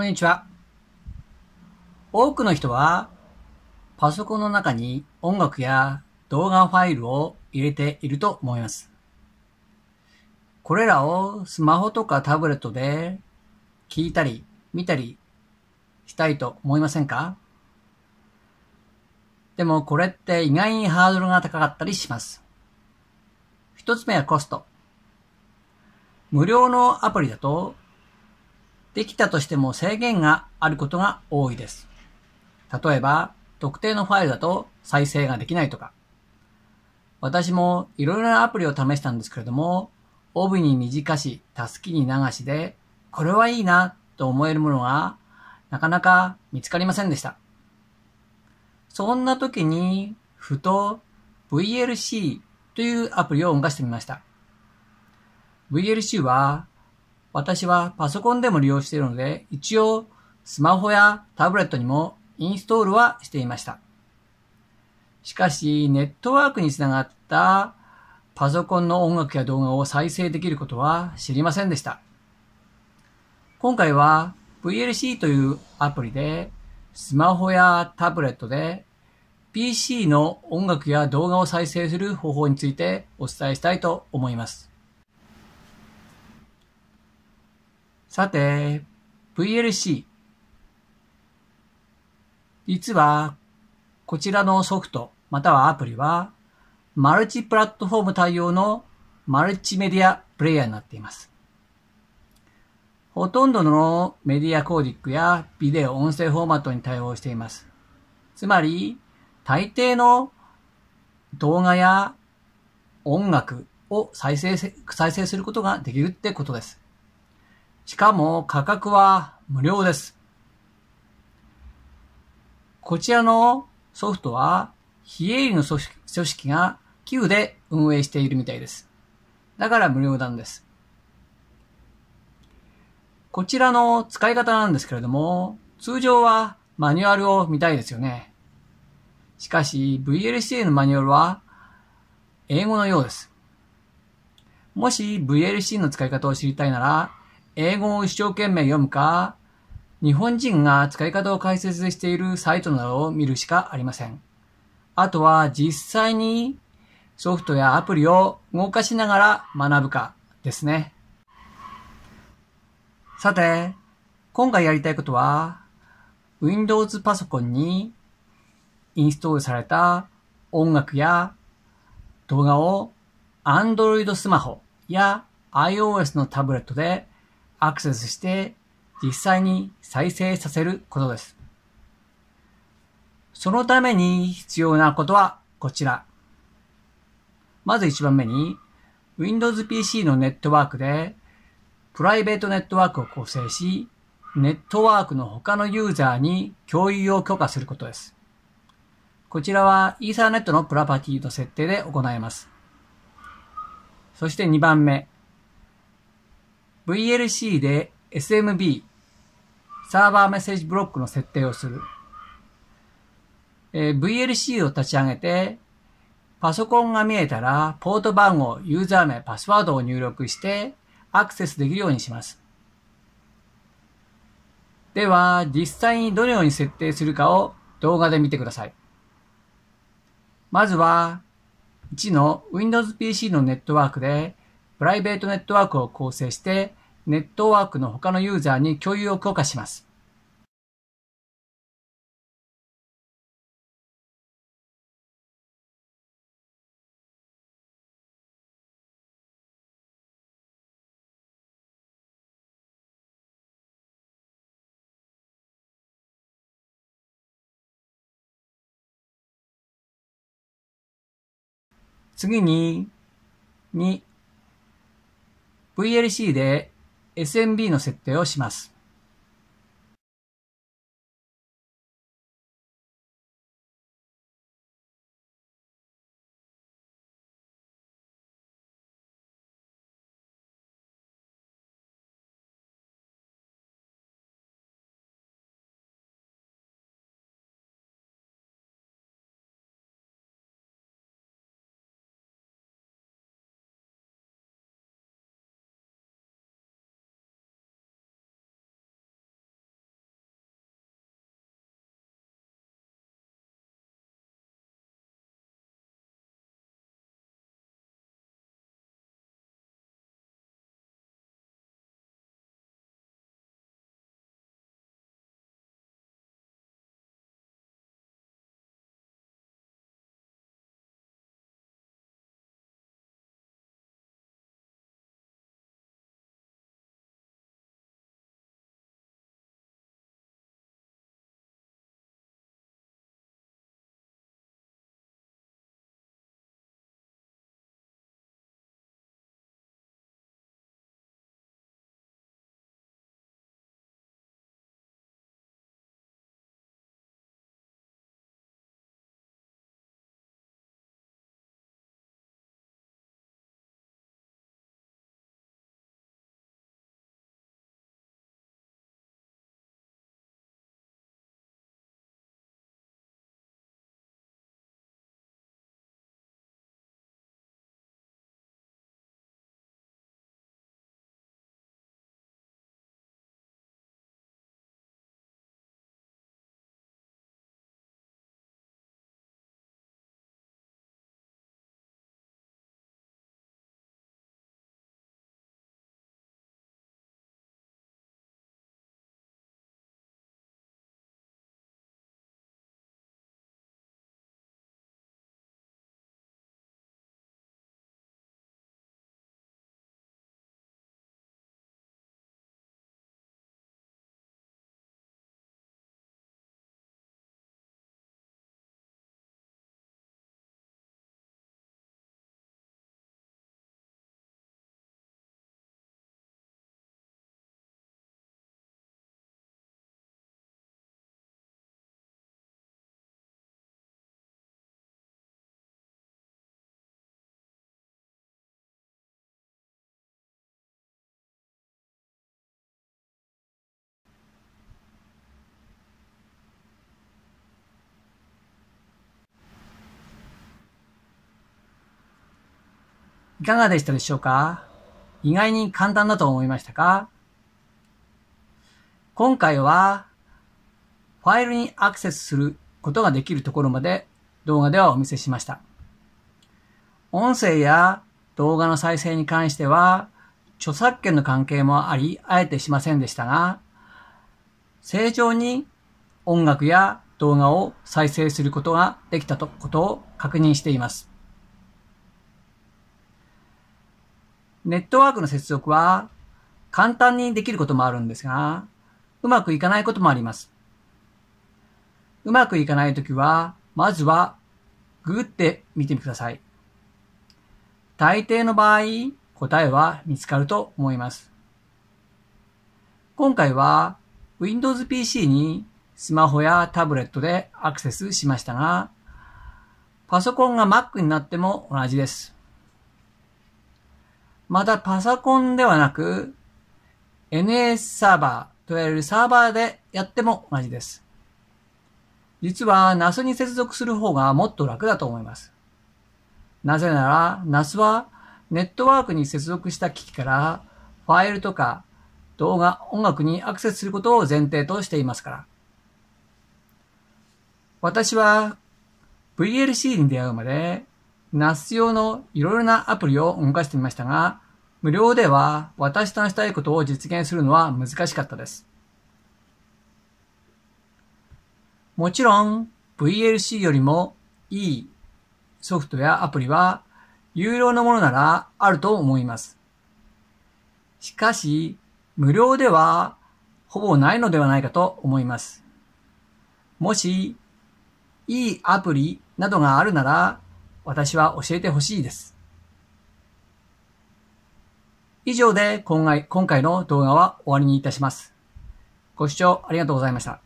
こんにちは。多くの人は、パソコンの中に音楽や動画ファイルを入れていると思います。これらをスマホとかタブレットで聞いたり見たりしたいと思いませんかでもこれって意外にハードルが高かったりします。一つ目はコスト。無料のアプリだとできたとしても制限があることが多いです。例えば、特定のファイルだと再生ができないとか。私もいろいろなアプリを試したんですけれども、オブに短し、タスキに流しで、これはいいなと思えるものがなかなか見つかりませんでした。そんな時に、ふと VLC というアプリを動かしてみました。VLC は私はパソコンでも利用しているので、一応スマホやタブレットにもインストールはしていました。しかし、ネットワークにつながったパソコンの音楽や動画を再生できることは知りませんでした。今回は VLC というアプリでスマホやタブレットで PC の音楽や動画を再生する方法についてお伝えしたいと思います。さて、VLC。実は、こちらのソフト、またはアプリは、マルチプラットフォーム対応のマルチメディアプレイヤーになっています。ほとんどのメディアコーディックやビデオ音声フォーマットに対応しています。つまり、大抵の動画や音楽を再生再生することができるってことです。しかも価格は無料です。こちらのソフトは、非営利の組織が寄付で運営しているみたいです。だから無料なんです。こちらの使い方なんですけれども、通常はマニュアルを見たいですよね。しかし VLCA のマニュアルは英語のようです。もし VLC の使い方を知りたいなら、英語を一生懸命読むか、日本人が使い方を解説しているサイトなどを見るしかありません。あとは実際にソフトやアプリを動かしながら学ぶかですね。さて、今回やりたいことは、Windows パソコンにインストールされた音楽や動画を Android スマホや iOS のタブレットでアクセスして実際に再生させることです。そのために必要なことはこちら。まず一番目に Windows PC のネットワークでプライベートネットワークを構成し、ネットワークの他のユーザーに共有を許可することです。こちらはイーサーネットのプラパティの設定で行います。そして2番目。VLC で SMB、サーバーメッセージブロックの設定をする。えー、VLC を立ち上げて、パソコンが見えたら、ポート番号、ユーザー名、パスワードを入力して、アクセスできるようにします。では、実際にどのように設定するかを動画で見てください。まずは、1の Windows PC のネットワークで、プライベートネットワークを構成して、ネットワークの他のユーザーに共有を許可します次に、2、VLC で SMB の設定をします。いかがでしたでしょうか意外に簡単だと思いましたか今回は、ファイルにアクセスすることができるところまで動画ではお見せしました。音声や動画の再生に関しては、著作権の関係もあり、あえてしませんでしたが、正常に音楽や動画を再生することができたことを確認しています。ネットワークの接続は簡単にできることもあるんですが、うまくいかないこともあります。うまくいかないときは、まずはググってみてください。大抵の場合、答えは見つかると思います。今回は Windows PC にスマホやタブレットでアクセスしましたが、パソコンが Mac になっても同じです。またパソコンではなく、NS サーバーと言われるサーバーでやっても同じです。実は NAS に接続する方がもっと楽だと思います。なぜなら NAS はネットワークに接続した機器からファイルとか動画、音楽にアクセスすることを前提としていますから。私は VLC に出会うまで NAS 用のいろいろなアプリを動かしてみましたが、無料では私のしたいことを実現するのは難しかったです。もちろん VLC よりもいいソフトやアプリは有料のものならあると思います。しかし、無料ではほぼないのではないかと思います。もし、いいアプリなどがあるなら私は教えてほしいです。以上で今回の動画は終わりにいたします。ご視聴ありがとうございました。